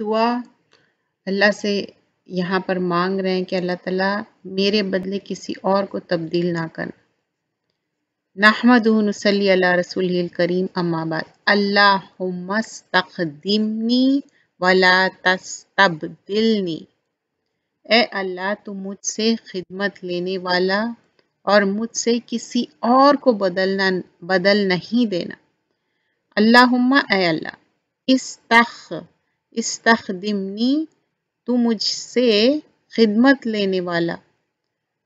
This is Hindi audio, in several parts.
दुआ अल्लाह से यहाँ पर मांग रहे हैं कि अल्लाह ताला मेरे बदले किसी और को तब्दील ना कर नाहमदून सली अला रसूल करीम अम्माबाद अल्लाहमस्तमनी वाला तस्तबदिलनी ए अल्लाह तू मुझसे खिदमत लेने वाला और मुझसे किसी और को बदलना बदल नहीं देना अल्लाह ए अल्लाह इस तख इस्तखदिमनी तू मुझसे खिदमत लेने वाला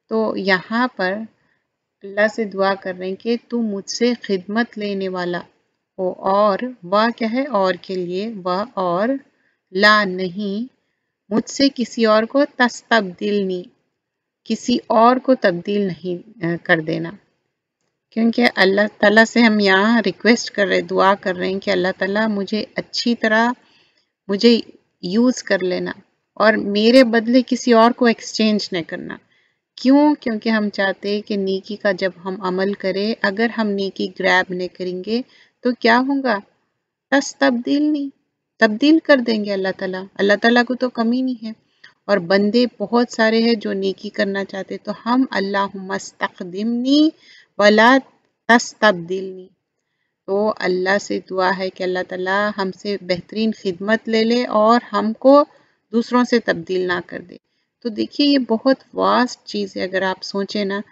तो यहाँ पर अल्लाह से दुआ कर रहे हैं कि तू मुझसे खिदमत लेने वाला हो और वह क्या है और के लिए वह और ला नहीं मुझसे किसी और को तस तब्दील नहीं किसी और को तब्दील नहीं कर देना क्योंकि अल्लाह ताला से हम यहाँ रिक्वेस्ट कर रहे दुआ कर रहे हैं कि अल्लाह ताला मुझे अच्छी तरह मुझे यूज़ कर लेना और मेरे बदले किसी और को एक्सचेंज नहीं करना क्यों क्योंकि हम चाहते हैं कि नेकी का जब हम अमल करें अगर हम नेकी ग्रैब नहीं करेंगे तो क्या होगा बस तब्दील नहीं तब्दील कर देंगे अल्लाह ताला अल्लाह ताला को तो कमी नहीं है और बंदे बहुत सारे हैं जो नेकी करना चाहते तो हम अल्लाह तकदमनी वला तस नहीं तो अल्लाह से दुआ है कि अल्लाह ताला हमसे बेहतरीन खिदमत ले ले और हमको दूसरों से तब्दील ना कर दे तो देखिए ये बहुत वास्ट चीज़ है अगर आप सोचें ना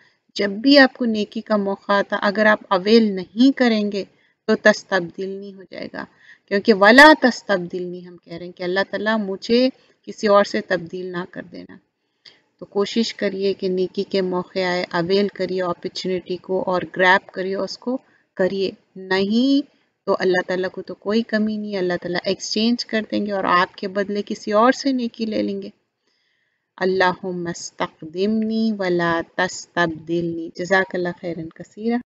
जब भी आपको नेकी का मौका आता अगर आप अवेल नहीं करेंगे तो तस नहीं हो जाएगा क्योंकि वला तस नहीं हम कह रहे हैं कि अल्लाह ताला मुझे किसी और से तब्दील ना कर देना तो कोशिश करिए कि नेकी के मौके आए अवेल करिए अपॉर्चुनिटी को और ग्रैप करिए उसको करिए नहीं तो अल्लाह ताला को तो कोई कमी नहीं अल्लाह ताला एक्सचेंज कर देंगे और आपके बदले किसी और से नेकी ले लेंगे अल्लाह मस्तकदमनी वला तस्तबदिलनी जजाकल्ला खैरन कसीरा